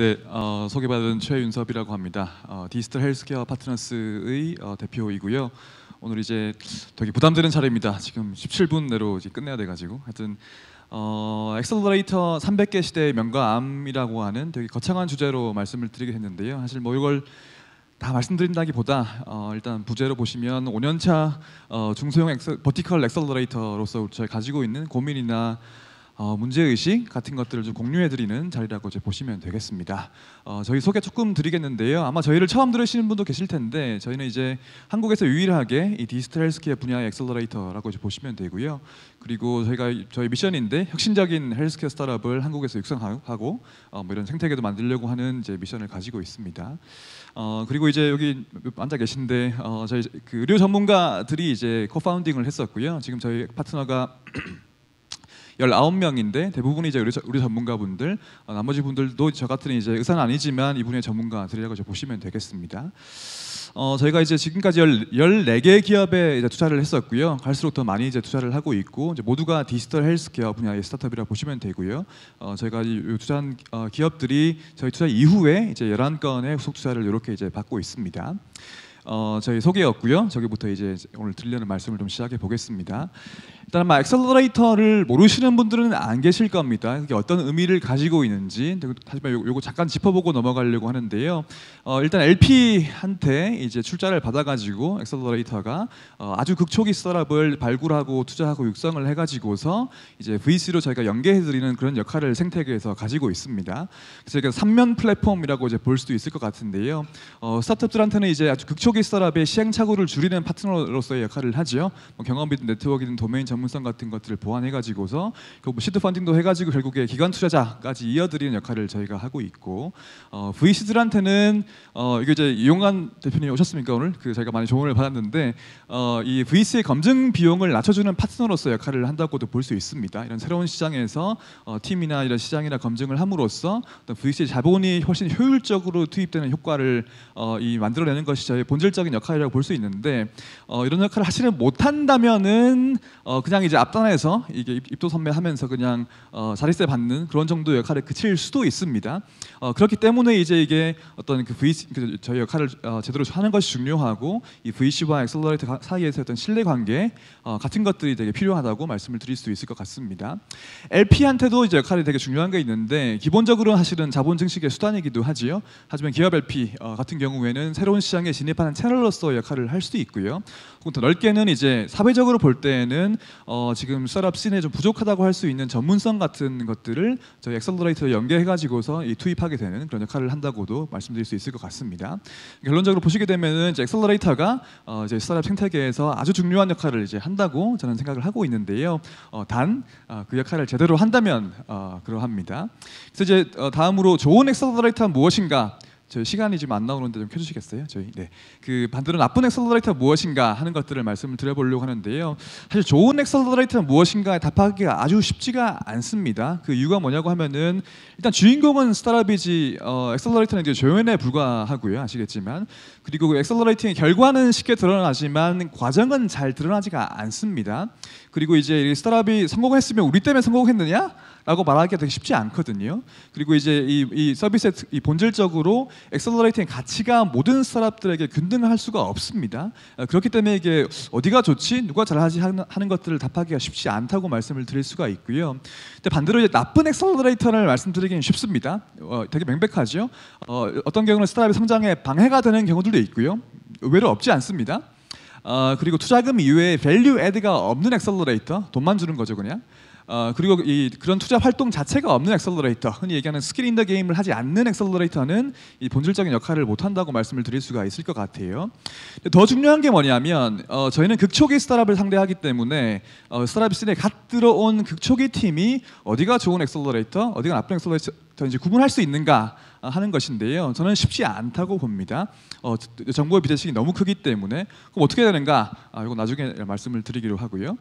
네, 어, 소개받은 최윤섭이라고 합니다. 어, 디지털 헬스케어 파트너스의 어, 대표이고요. 오늘 이제 되게 부담되는 차례입니다. 지금 17분 내로 이제 끝내야 돼가지고 하여튼 어, 엑셀러레이터 300개 시대의 명가암이라고 하는 되게 거창한 주제로 말씀을 드리게 했는데요. 사실 뭐 이걸 다 말씀드린다기보다 어, 일단 부제로 보시면 5년차 어, 중소형 엑셀, 버티컬 엑셀러레이터로서 저희 가지고 있는 고민이나 어, 문제의식 같은 것들을 좀 공유해드리는 자리라고 이제 보시면 되겠습니다. 어, 저희 소개 조금 드리겠는데요. 아마 저희를 처음 들으시는 분도 계실 텐데 저희는 이제 한국에서 유일하게 이 디지털 헬스케어 분야의 엑셀러레이터라고 이제 보시면 되고요. 그리고 저희가 저희 미션인데 혁신적인 헬스케어 스타트업을 한국에서 육성하고 어, 뭐 이런 생태계도 만들려고 하는 이제 미션을 가지고 있습니다. 어, 그리고 이제 여기 앉아 계신데 어, 저희 그 의료 전문가들이 이제 코파운딩을 했었고요. 지금 저희 파트너가 19명인데 대부분이 이제 우리, 우리 전문가분들 어, 나머지 분들도 저 같은 이제 의사는 아니지만 이분의 전문가들이라고 보시면 되겠습니다. 어, 저희가 이제 지금까지 열, 14개 기업에 이제 투자를 했었고요. 갈수록 더 많이 이제 투자를 하고 있고 이제 모두가 디지털 헬스케어 분야의 스타트업이라 보시면 되고요. 어, 저희가 이, 투자한 어, 기업들이 저희 투자 이후에 이제 11건의 후속 투자를 이렇게 이제 받고 있습니다. 어, 저희 소개였고요. 저기부터 이제 오늘 들리는 말씀을 좀 시작해 보겠습니다. 일단 아마 엑셀러레이터를 모르시는 분들은 안 계실 겁니다. 그게 어떤 의미를 가지고 있는지 네, 다시 말 요거 잠깐 짚어보고 넘어가려고 하는데요. 어, 일단 LP한테 이제 출자를 받아가지고 엑셀러레이터가 어, 아주 극초기 스타트업을 발굴하고 투자하고 육성을 해가지고서 이제 VC로 저희가 연계해드리는 그런 역할을 생태계에서 가지고 있습니다. 그래서 삼면 플랫폼이라고 이제 볼 수도 있을 것 같은데요. 어, 스타트업들한테는 이제 아주 극초기 스타트업의 시행착오를 줄이는 파트너로서의 역할을 하지요. 뭐 경험이든 네트워크든 도메인 전 전문성 같은 것들을 보완해가지고서 그 시드 펀딩도 해가지고 결국에 기관 투자자까지 이어드리는 역할을 저희가 하고 있고 어, VC들한테는 어, 이게 이제 이용한 대표님 오셨습니까 오늘 그 저희가 많이 조언을 받았는데 어, 이 VC의 검증 비용을 낮춰주는 파트너로서 역할을 한다고도 볼 수 있습니다. 이런 새로운 시장에서 어, 팀이나 이런 시장이나 검증을 함으로써 어떤 VC의 자본이 훨씬 효율적으로 투입되는 효과를 어, 이 만들어내는 것이 저희 본질적인 역할이라고 볼 수 있는데 어, 이런 역할을 하시는 못한다면은 어, 그 그냥 이제 앞단에서 이게 입도 선매하면서 그냥 어, 자릿세 받는 그런 정도 역할을 그칠 수도 있습니다. 어, 그렇기 때문에 이제 이게 어떤 그 VC 그 저희 역할을 어, 제대로 하는 것이 중요하고 이 VC와 엑셀러레이터 사이에서 어떤 신뢰 관계 어, 같은 것들이 되게 필요하다고 말씀을 드릴 수 있을 것 같습니다. LP한테도 이제 역할이 되게 중요한 게 있는데 기본적으로 사실은 자본 증식의 수단이기도 하지요. 하지만 기업 LP 어, 같은 경우에는 새로운 시장에 진입하는 채널로서 역할을 할 수도 있고요. 혹은 더 넓게는 이제 사회적으로 볼 때에는 어, 지금 스타트업 씬에 좀 부족하다고 할 수 있는 전문성 같은 것들을 저희 엑셀러레이터에 연계해가지고서 이 투입하게 되는 그런 역할을 한다고도 말씀드릴 수 있을 것 같습니다. 결론적으로 보시게 되면은 이제 엑셀러레이터가 어, 이제 스타트업 생태계에서 아주 중요한 역할을 이제 한다고 저는 생각을 하고 있는데요. 어, 단그 어, 역할을 제대로 한다면 어, 그러합니다. 그래서 이제 어, 다음으로 좋은 엑셀러레이터는 무엇인가? 저희 시간이 지금 안 나오는데 좀 켜주시겠어요? 저희 네. 그 반대로 나쁜 엑셀러레이터 무엇인가 하는 것들을 말씀을 드려보려고 하는데요. 사실 좋은 엑셀러레이터는 무엇인가 답하기가 아주 쉽지가 않습니다. 그 이유가 뭐냐고 하면은 일단 주인공은 스타라비지 어, 엑셀러레이터는 이제 조연에 불과하고요, 아시겠지만 그리고 그 엑셀러레이팅의 결과는 쉽게 드러나지만 과정은 잘 드러나지가 않습니다. 그리고 이제 이 스타트업이 성공했으면 우리 때문에 성공했느냐? 라고 말하기가 되게 쉽지 않거든요. 그리고 이제 이, 이 서비스의 이 본질적으로 엑셀러레이팅 가치가 모든 스타트업들에게 균등할 수가 없습니다. 아, 그렇기 때문에 이게 어디가 좋지, 누가 잘하지 하는, 하는 것들을 답하기가 쉽지 않다고 말씀을 드릴 수가 있고요. 근데 반대로 이제 나쁜 엑셀러레이터를 말씀드리기는 쉽습니다. 어, 되게 명백하죠. 어, 어떤 경우는 스타트업의 성장에 방해가 되는 경우들도 있고요. 의외로 없지 않습니다. 어, 그리고 투자금 이외에 밸류 애드가 없는 엑셀러레이터 돈만 주는 거죠 그냥 어, 그리고 이 그런 투자 활동 자체가 없는 엑셀러레이터 흔히 얘기하는 스킬 인더 게임을 하지 않는 엑셀러레이터는 이 본질적인 역할을 못 한다고 말씀을 드릴 수가 있을 것 같아요. 더 중요한 게 뭐냐면 어, 저희는 극초기 스타트업을 상대하기 때문에 어, 스타트업 씬에 갓 들어온 극초기 팀이 어디가 좋은 엑셀러레이터, 어디가 나쁜 엑셀러레이터인지 구분할 수 있는가 하는 것인데요. 저는 쉽지 않다고 봅니다. 어, 정부의 비대칭이 너무 크기 때문에 그럼 어떻게 되는가? 아, 이거 나중에 말씀을 드리기로 하고요.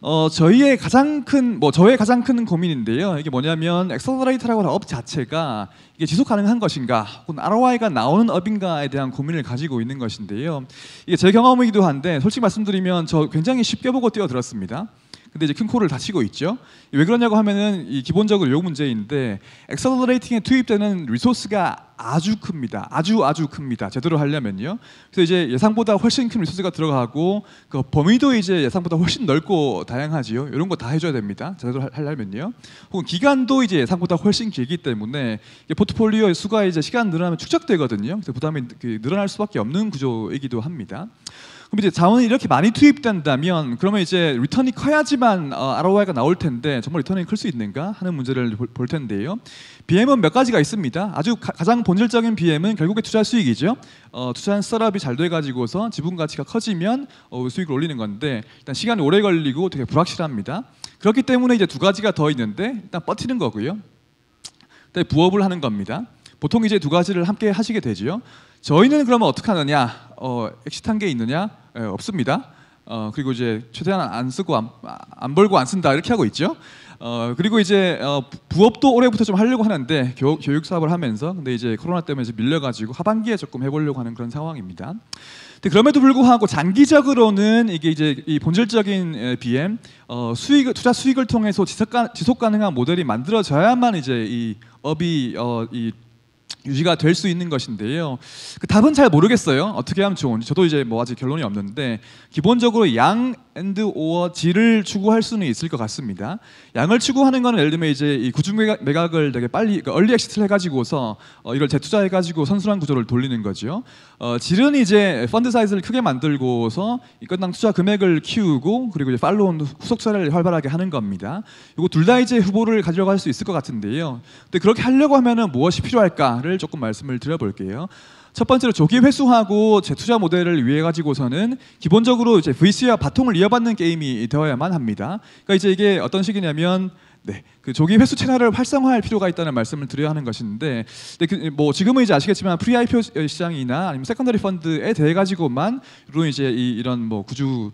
어, 저희의 가장 큰, 뭐 저의 가장 큰 고민인데요. 이게 뭐냐면 엑셀러레이터라고 하는 업 자체가 이게 지속 가능한 것인가, 혹은 ROI가 나오는 업인가에 대한 고민을 가지고 있는 것인데요. 이게 제 경험이기도 한데 솔직히 말씀드리면 저 굉장히 쉽게 보고 뛰어들었습니다. 근데 이제 큰 코를 다치고 있죠. 왜 그러냐고 하면은 이 기본적으로 요 문제인데 엑셀러레이팅에 투입되는 리소스가 아주 큽니다. 아주 아주 큽니다. 제대로 하려면요. 그래서 이제 예상보다 훨씬 큰 리소스가 들어가고 그 범위도 이제 예상보다 훨씬 넓고 다양하지요. 이런 거 다 해줘야 됩니다. 제대로 하려면요. 혹은 기간도 이제 예상보다 훨씬 길기 때문에 포트폴리오의 수가 이제 시간 늘어나면 축적되거든요. 그래서 부담이 그 늘어날 수밖에 없는 구조이기도 합니다. 그럼 이제 자원이 이렇게 많이 투입된다면 그러면 이제 리턴이 커야지만 어, ROI가 나올 텐데 정말 리턴이 클 수 있는가 하는 문제를 볼, 볼 텐데요. BM은 몇 가지가 있습니다. 아주 가, 장 본질적인 BM은 결국에 투자 수익이죠. 어, 투자한 스타트업이 잘 돼가지고서 지분 가치가 커지면 어, 수익을 올리는 건데 일단 시간이 오래 걸리고 되게 불확실합니다. 그렇기 때문에 이제 두 가지가 더 있는데 일단 버티는 거고요. 일단 부업을 하는 겁니다. 보통 이제 두 가지를 함께 하시게 되죠 저희는 그러면 어떻게 하느냐? 어, 액시트게 있느냐? 예, 없습니다. 어, 그리고 이제 최대한 안 쓰고 안, 안 벌고 안 쓴다 이렇게 하고 있죠. 어, 그리고 이제 어, 부업도 올해부터 좀 하려고 하는데 교, 교육 사업을 하면서 근데 이제 코로나 때문에 이제 밀려가지고 하반기에 조금 해보려고 하는 그런 상황입니다. 근데 그럼에도 불구하고 장기적으로는 이게 이제 이 본질적인 BM 어, 수익 투자 수익을 통해서 지속 가능한 모델이 만들어져야만 이제 이 업이 어, 이 유지가 될 수 있는 것인데요. 그 답은 잘 모르겠어요. 어떻게 하면 좋은지. 저도 이제 뭐 아직 결론이 없는데 기본적으로 양 앤드 오어 질을 추구할 수는 있을 것 같습니다. 양을 추구하는 거는 예를 들면 이제 이 구중 매각을 되게 빨리 그러니까 얼리 엑시트를 해가지고서 어, 이걸 재투자해가지고 선순환 구조를 돌리는 거죠. 어, 질은 이제 펀드 사이즈를 크게 만들고서 이건당 투자 금액을 키우고 그리고 이제 팔로운 후속 사례를 활발하게 하는 겁니다. 이거 둘 다 이제 후보를 가져갈 수 있을 것 같은데요. 근데 그렇게 하려고 하면은 무엇이 필요할까를 조금 말씀을 드려볼게요. 첫 번째로 조기 회수하고 재투자 모델을 위해 가지고서는 기본적으로 이제 VC와 바통을 이어받는 게임이 되어야만 합니다. 그러니까 이제 이게 어떤 식이냐면 네, 그 조기 회수 채널을 활성화할 필요가 있다는 말씀을 드려야 하는 것인데, 그, 뭐 지금은 이제 아시겠지만 프리 IPO 시장이나 아니면 세컨더리 펀드에 대해 가지고만 이런 이제 이, 이런 뭐 구주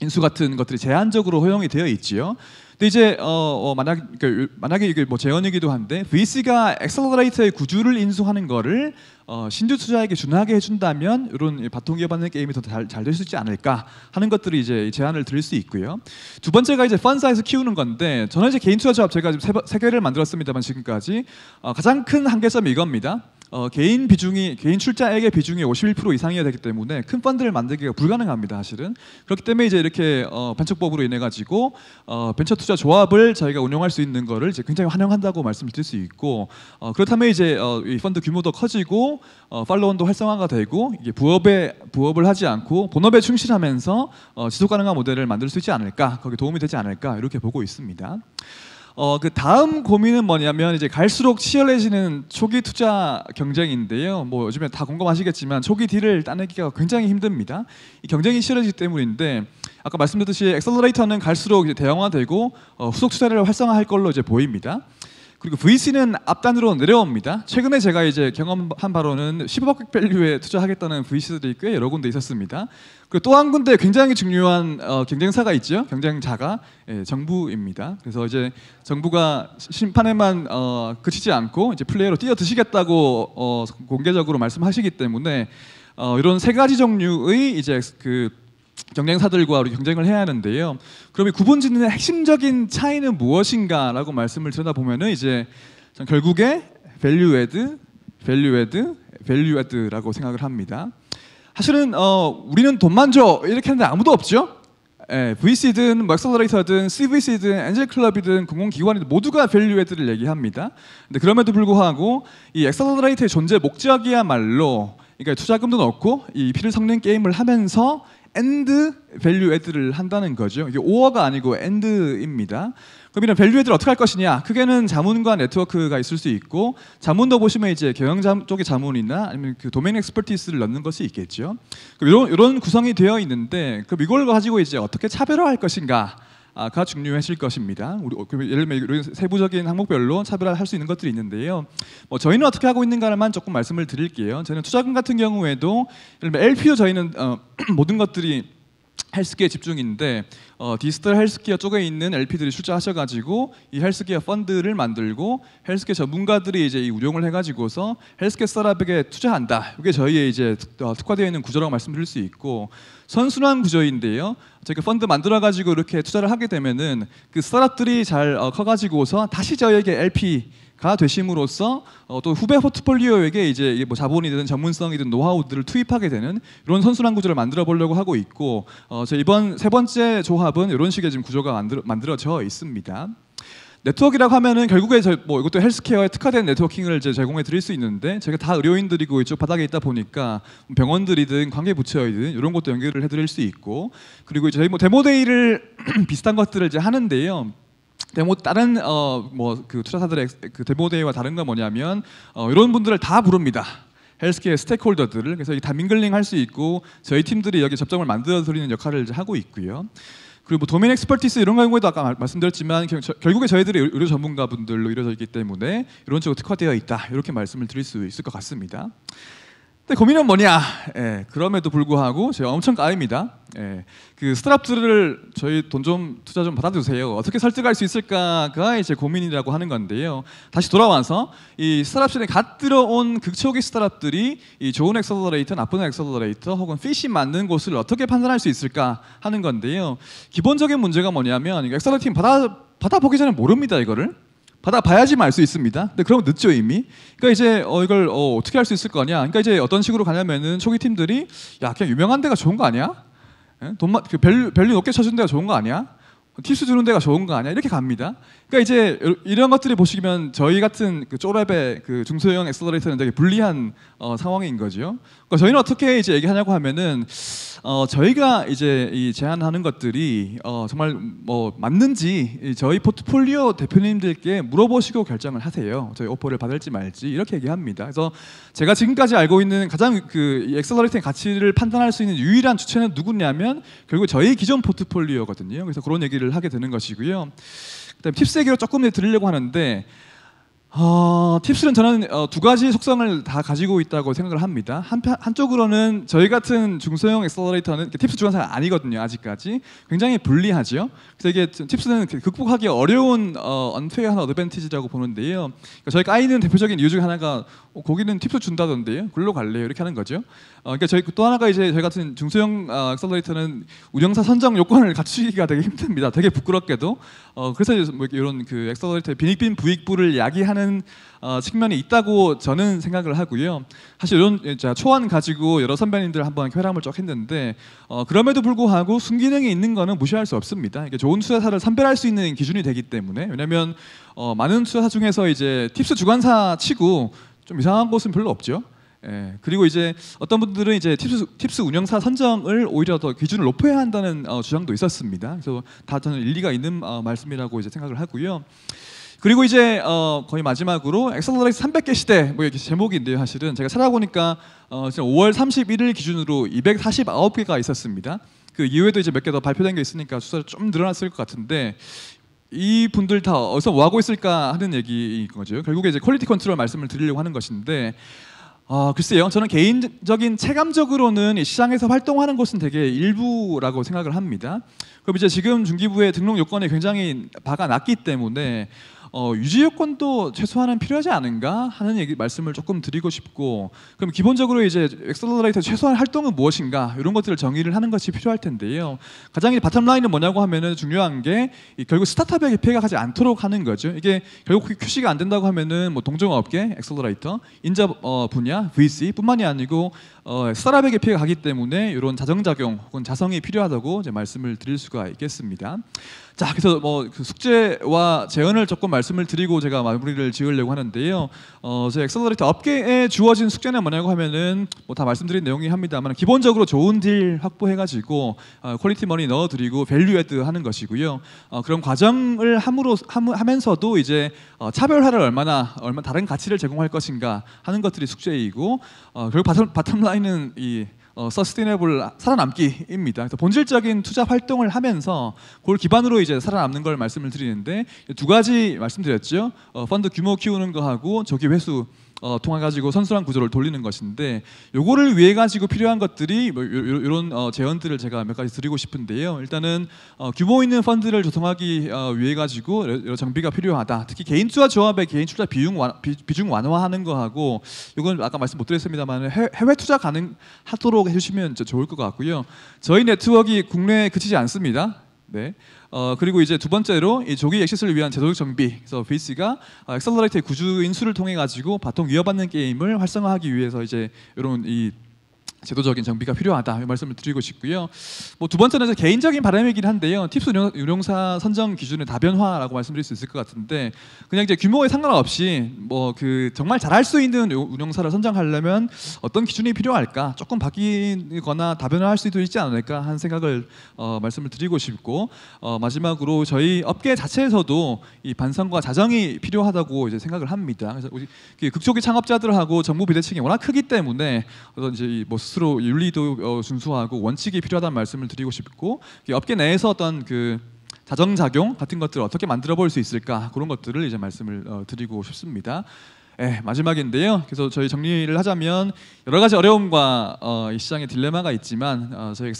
인수 같은 것들이 제한적으로 허용이 되어 있지요. 근데 이제 어, 어 만약 그, 만약에 이게 뭐재원이기도 한데 VC가 엑셀러레이터의 구조를 인수하는 거를 어, 신규 투자에게 준하게 해준다면 이런 바통 기업하는 게임이 더 잘 될수 잘 있지 않을까 하는 것들이 이제 제안을 드릴 수 있고요. 두 번째가 이제 펀사에서 키우는 건데 저는 이제 개인 투자 조합 제가 지금 세, 세 개를 만들었습니다만 지금까지 어, 가장 큰 한계점이 이겁니다. 어, 개인 비중이 개인 출자액의 비중이 51% 이상이어야 되기 때문에 큰 펀드를 만들기가 불가능합니다 사실은 그렇기 때문에 이제 이렇게 어, 벤처법으로 인해 가지고 어, 벤처 투자 조합을 저희가 운영할 수 있는 거를 이제 굉장히 환영한다고 말씀드릴 수 있고 어, 그렇다면 이제 어, 이 펀드 규모도 커지고 어, 팔로원도 활성화가 되고 이게 부업에 부업을 하지 않고 본업에 충실하면서 어, 지속 가능한 모델을 만들 수 있지 않을까 거기 에 도움이 되지 않을까 이렇게 보고 있습니다. 어, 그 다음 고민은 뭐냐면 이제 갈수록 치열해지는 초기 투자 경쟁인데요. 뭐 요즘에 다 공감하시겠지만 초기 딜을 따내기가 굉장히 힘듭니다. 이 경쟁이 치열해지기 때문인데 아까 말씀드렸듯이 엑셀러레이터는 갈수록 이제 대형화되고 어, 후속 투자를 활성화할 걸로 이제 보입니다. 그리고 VC는 앞단으로 내려옵니다. 최근에 제가 이제 경험한 바로는 15억 밸류에 투자하겠다는 VC들이 꽤 여러 군데 있었습니다. 그리고 또 한 군데 굉장히 중요한 어, 경쟁사가 있죠. 경쟁자가 예, 정부입니다. 그래서 이제 정부가 심판에만 어, 그치지 않고 이제 플레이어로 뛰어드시겠다고 어, 공개적으로 말씀하시기 때문에 어, 이런 세 가지 종류의 이제 그 경쟁사들과 우리 경쟁을 해야 하는데요. 그러면 구분 짓는 핵심적인 차이는 무엇인가라고 말씀을 들여다보면은 이제 결국에 밸류 에드, 밸류 에드, 밸류 에드라고 생각을 합니다. 사실은 어, 우리는 돈만 줘 이렇게 하는데 아무도 없죠. 예, VC든 엑셀러레이터든 CVC든 엔젤클럽이든 공공기관이든 모두가 밸류에드를 얘기합니다. 근데 그럼에도 불구하고 이 엑셀러레이터의 존재 목적이야말로 그러니까 투자금도 넣고 이 피를 섞는 게임을 하면서 a 드 d 류 a 드를 한다는 거죠. 이게 오어가 아니고 a 드입니다 그럼 이런 v 류 l 드를 어떻게 할 것이냐? 크게는 자문과 네트워크가 있을 수 있고 자문도 보시면 이제 경영 자 쪽의 자문이나 아니면 그 도메인 엑스퍼티스를 넣는 것이 있겠죠. 그럼 이런, 이런 구성이 되어 있는데 그럼 이걸 가지고 이제 어떻게 차별화할 것인가? 아, 가중요하실 것입니다. 우리 어, 그 예를 들면 세부적인 항목별로 차별화를 할수 있는 것들이 있는데요. 뭐 저희는 어떻게 하고 있는가만 를 조금 말씀을 드릴게요. 저는 투자금 같은 경우에도 예를 들면 LP로 저희는 어, 모든 것들이 헬스케어 집중인데 어, 디지털 헬스케어 쪽에 있는 LP들이 출자하셔가지고 이 헬스케어 펀드를 만들고 헬스케어 전문가들이 이제 이 운용을 해가지고서 헬스케어 스타트업에 투자한다. 이게 저희의 이제 어, 특화되어 있는 구조라고 말씀드릴 수 있고 선순환 구조인데요. 저희가 펀드 만들어가지고 이렇게 투자를 하게 되면은 그 스타트업들이 잘 어, 커가지고서 다시 저희에게 LP 가 되심으로써 어, 또 후배 포트폴리오에게 이제 뭐 자본이든 전문성이든 노하우들을 투입하게 되는 이런 선순환 구조를 만들어 보려고 하고 있고 어, 저 이번 세 번째 조합은 이런 식의 지금 구조가 만들, 만들어져 있습니다. 네트워크라고 하면은 결국에 저, 뭐 이것도 헬스케어에 특화된 네트워킹을 이제 제공해 드릴 수 있는데 제가 다 의료인들이고 이쪽 바닥에 있다 보니까 뭐 병원들이든 관계 부처이든 이런 것도 연결을 해 드릴 수 있고 그리고 저희 뭐 데모데이를 비슷한 것들을 이제 하는데요. 데모 네, 뭐 다른 어 뭐 그 투자사들의 그 데모 데이와 다른 건 뭐냐면 어 이런 분들을 다 부릅니다. 헬스케어 스테이크홀더들을 그래서 이다민글링할 수 있고 저희 팀들이 여기 접점을 만들어 드리는 역할을 하고 있고요. 그리고 뭐 도메인 엑스퍼티스 이런 경우에도 아까 말씀드렸지만 결국에 저희들이 의료 전문가분들로 이루어져 있기 때문에 이런 쪽으로 특화되어 있다 이렇게 말씀을 드릴 수 있을 것 같습니다. 근데 고민은 뭐냐? 예, 그럼에도 불구하고 제가 엄청 까입니다. 예, 그스트업들을 저희 돈 좀 투자 좀 받아주세요. 어떻게 설득할 수 있을까가 이제 고민이라고 하는 건데요. 다시 돌아와서 이스트업실에갓 들어온 극초기 스트업들이이 좋은 엑셀러레이터, 나쁜 엑셀러레이터 혹은 핏이 맞는 곳을 어떻게 판단할 수 있을까 하는 건데요. 기본적인 문제가 뭐냐면 엑셀러레이팅 받아 받아보기 전에 모릅니다 이거를. 받아봐야지만 알수 있습니다. 근데 그럼 늦죠 이미. 그러니까 이제 어, 이걸 어, 떻게 할 수 있을 거냐. 그러니까 이제 어떤 식으로 가냐면은 초기 팀들이 야 그냥 유명한 데가 좋은 거 아니야? 예? 돈만 그 밸 밸류 높게 쳐준 데가 좋은 거 아니야? 팁스 주는 데가 좋은 거 아니야? 이렇게 갑니다. 그러니까 이제 이런 것들이 보시면 저희 같은 그 쪼랩의 그 중소형 엑셀러레이터는 되게 불리한 어, 상황인 거죠. 그러니까 저희는 어떻게 이제 얘기하냐고 하면은 어, 저희가 이제 이 제안하는 것들이 어, 정말 뭐 맞는지 저희 포트폴리오 대표님들께 물어보시고 결정을 하세요. 저희 오퍼를 받을지 말지 이렇게 얘기합니다. 그래서 제가 지금까지 알고 있는 가장 그엑셀러레팅 가치를 판단할 수 있는 유일한 주체는 누구냐면 결국 저희 기존 포트폴리오거든요. 그래서 그런 얘기를 하게 되는 것이고요. 그다음팁 세계로 조금 드리려고 하는데 어, 팁스는 저는 어, 두 가지 속성을 다 가지고 있다고 생각을 합니다. 한편, 한쪽으로는 저희 같은 중소형 엑셀러레이터는 팁스 주간사가 아니거든요. 아직까지 굉장히 불리하죠 그래서 이게 팁스는 극복하기 어려운 어, 언페어한 어드밴티지라고 보는데요. 그러니까 저희 까이는 대표적인 이유 중에 하나가 어, 거기는 팁스 준다던데요. 글로 갈래요. 이렇게 하는 거죠. 어, 그러니까 저희 또 하나가 이제 저희 같은 중소형 어, 엑셀러레이터는 운영사 선정 요건을 갖추기가 되게 힘듭니다. 되게 부끄럽게도. 어, 그래서 뭐 이런 그 엑셀러레이터의 빈익빈 부익부를 야기하는 하는 어, 측면이 있다고 저는 생각을 하고요. 사실 이런 초안 가지고 여러 선배님들 한번 회람을 쭉 했는데 어, 그럼에도 불구하고 순기능이 있는 거는 무시할 수 없습니다. 이게 좋은 수사사를 선별할 수 있는 기준이 되기 때문에 왜냐하면 어, 많은 수사사 중에서 이제 팁스 주관사 치고 좀 이상한 곳은 별로 없죠. 예, 그리고 이제 어떤 분들은 이제 팁스, 팁스 운영사 선정을 오히려 더 기준을 높여야 한다는 어, 주장도 있었습니다. 그래서 다 저는 일리가 있는 어, 말씀이라고 이제 생각을 하고요. 그리고 이제 어 거의 마지막으로 엑셀러라이스 300개 시대 뭐 이렇게 제목인데요. 사실은 제가 찾아보니까 어 5월 31일 기준으로 249개가 있었습니다. 그 이후에도 이제 몇 개 더 발표된 게 있으니까 숫자가 좀 늘어났을 것 같은데 이 분들 다 어디서 뭐 하고 있을까 하는 얘기인 거죠. 결국에 이제 퀄리티 컨트롤 말씀을 드리려고 하는 것인데 어, 글쎄요. 저는 개인적인 체감적으로는 시장에서 활동하는 곳은 되게 일부라고 생각을 합니다. 그럼 이제 지금 중기부의 등록 요건이 굉장히 바가 낮기 때문에 어, 유지 요건도 최소화는 필요하지 않은가 하는 얘기 말씀을 조금 드리고 싶고 그럼 기본적으로 이제 엑셀러레이터 최소한 활동은 무엇인가 이런 것들을 정의를 하는 것이 필요할 텐데요. 가장 바텀 라인은 뭐냐고 하면은 중요한 게 결국 스타트업에게 피해가 가지 않도록 하는 거죠. 이게 결국 QC가 안 된다고 하면은 뭐 동종업계, 엑셀러레이터, 인자 어, 분야, VC뿐만이 아니고 어, 사람에게 피해가 기 때문에 이런 자정작용 혹은 자성이 필요하다고 이제 말씀을 드릴 수가 있겠습니다. 자, 그래서 뭐 그 숙제와 재원을 조금 말씀을 드리고 제가 마무리를 지으려고 하는데요. 어, 제희 엑셀러레이터 업계에 주어진 숙제는 뭐냐고 하면은 뭐 다 말씀드린 내용이 합니다만 기본적으로 좋은 딜 확보해가지고 어, 퀄리티 머니 넣어드리고 밸류 에드 하는 것이고요. 어, 그런 과정을 함으로 함, 하면서도 이제 어, 차별화를 얼마나 얼마 다른 가치를 제공할 것인가 하는 것들이 숙제이고 어, 그리고 바텀, 바텀 아이는이 어, 서스티네블 살아남기입니다. 그래서 본질적인 투자 활동을 하면서 그걸 기반으로 이제 살아남는 걸 말씀을 드리는데 두 가지 말씀드렸죠. 어, 펀드 규모 키우는 거하고 조기 회수 어, 통해 가지고 선순환 구조를 돌리는 것인데 요거를 위해 가지고 필요한 것들이 뭐 이런 어, 제언들을 제가 몇 가지 드리고 싶은데요. 일단은 어, 규모 있는 펀드를 조성하기 어, 위해 가지고 여러 정비가 필요하다. 특히 개인 투자 조합의 개인 투자 비중 완, 비, 중 완화하는 거하고 이건 아까 말씀 못 드렸습니다만 해외 투자 가능하도록 해주시면 좋을 것 같고요. 저희 네트워크가 국내에 그치지 않습니다. 네. 어, 그리고 이제 두 번째로 이 조기 액시스를 위한 제도적 정비. 그래서 베이스가 어, 엑셀러레이터의 구조인 수를 통해 가지고 바통 위협받는 게임을 활성화하기 위해서 이제 이런 이 제도적인 정비가 필요하다 말씀을 드리고 싶고요. 뭐 두 번째는 개인적인 바람이긴 한데요. 팁스 유령, 사 선정 기준의 다변화라고 말씀드릴 수 있을 것 같은데 그냥 이제 규모에 상관없이 뭐 그 정말 잘할 수 있는 운영사를 선정하려면 어떤 기준이 필요할까 조금 바뀌거나 다변화할 수도 있지 않을까 한 생각을 어, 말씀을 드리고 싶고 어, 마지막으로 저희 업계 자체에서도 이 반성과 자정이 필요하다고 이제 생각을 합니다. 그래서 우리 그 극초기 창업자들하고 정부 비대칭이 워낙 크기 때문에 어떤 이제 뭐 스스로 윤리도 어, 준수하고 원칙이 필요하다는 말씀을 드리고 싶고 업계 내에서 어떤 그 자정작용 같은 것들을 어떻게 만들어 볼 수 있을까 그런 것들을 이제 말씀을 어, 드리고 싶습니다. 네, 마지막인데요. 그래서 저희 정리를 하자면 여러 가지 어려움과 어, 이 시장의 딜레마가 있지만 어, 저희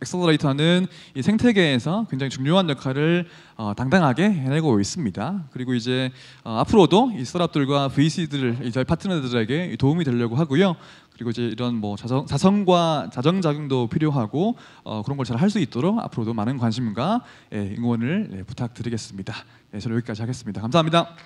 엑셀러레이터, 는이 생태계에서 굉장히 중요한 역할을 어, 당당하게 해내고 있습니다. 그리고 이제 어, 앞으로도 이 스타트업들과 VC들, 저희 파트너들에게 도움이 되려고 하고요. 그리고 이제 이런 뭐 자성, 자성과 자정작용도 필요하고 어, 그런 걸 잘 할 수 있도록 앞으로도 많은 관심과 예, 응원을 예, 부탁드리겠습니다. 예, 저는 여기까지 하겠습니다. 감사합니다.